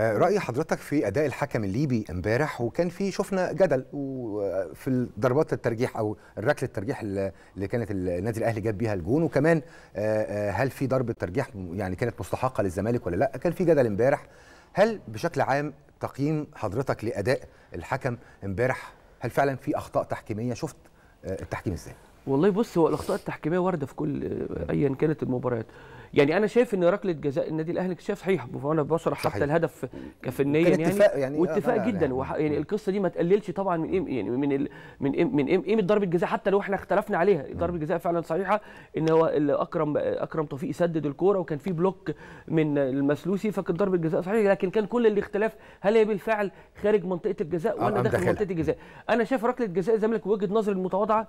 آه، رأي حضرتك في أداء الحكم الليبي امبارح وكان في شفنا جدل آه، في ضربات الترجيح أو الركلة الترجيح اللي كانت النادي الأهلي جاب بيها الجون وكمان آه، هل في ضربة ترجيح يعني كانت مستحقة للزمالك ولا لا كان في جدل امبارح هل بشكل عام تقييم حضرتك لأداء الحكم امبارح هل فعلا في أخطاء تحكيمية شفت التحكيم ازاي؟ والله بص هو الاخطاء التحكيميه وارده في كل ايا كانت المباريات يعني انا شايف ان ركله جزاء النادي الاهلي كشاف صحيح وانا بشرح حتى الهدف كفنيا يعني اتفاق يعني آه، واتفاق جدا يعني, يعني القصه دي ما تقللش طبعا من إيم يعني من ال من إيم من قيمه ضربه جزاء حتى لو احنا اختلفنا عليها ضربه جزاء فعلا صحيحه ان هو اكرم اكرم توفيق سدد الكوره وكان في بلوك من المسلوسي فكانت ضربه جزاء صحيحه لكن كان كل الاختلاف هل هي بالفعل خارج منطقه الجزاء ولا داخل منطقه الجزاء انا شايف ركله جزاء الزمالك وجهه نظري المتواضعه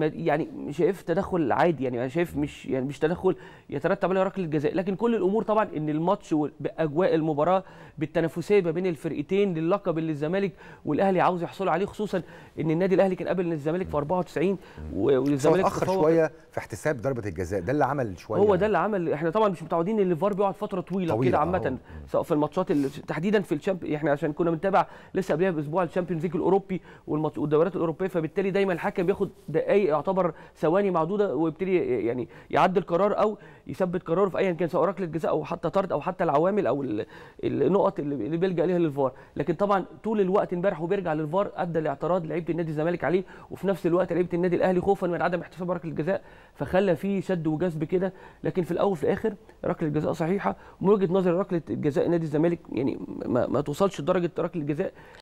يعني شايف تدخل عادي يعني انا شايف مش يعني مش تدخل يترتب عليه ركله جزاء لكن كل الامور طبعا ان الماتش باجواء المباراه بالتنافسيه ما بين الفرقتين للقب اللي الزمالك والاهلي عاوز يحصلوا عليه خصوصا ان النادي الاهلي كان قابل الزمالك في 94 والزمالك اتاخر شويه في احتساب ضربه الجزاء ده اللي عمل شويه هو ده اللي عمل احنا طبعا مش متعودين ان الفار بيقعد فتره طويله, طويلة كده عامه آه. سواء في الماتشات تحديدا في الشامب احنا عشان كنا بنتابع لسه قبلها باسبوع الشامبيونز ليج الاوروبي والدوريات الاوروبيه فبالتالي دايما الحكم بياخد دقائق دقائق يعتبر ثواني معدوده ويبتدي يعني يعدل قرار او يثبت قراره في ايا كان سواء ركله جزاء او حتى طرد او حتى العوامل او النقط اللي بيلجا ليها للفار لكن طبعا طول الوقت امبارح وبيرجع للفار ادى لاعتراض لعيبه النادي الزمالك عليه وفي نفس الوقت لعيبه النادي الاهلي خوفا من عدم احتساب ركله الجزاء فخلى فيه شد وجذب كده لكن في الاول وفي الاخر ركله الجزاء صحيحه من وجهه نظر ركله جزاء نادي الزمالك يعني ما, ما توصلش لدرجه ركله جزاء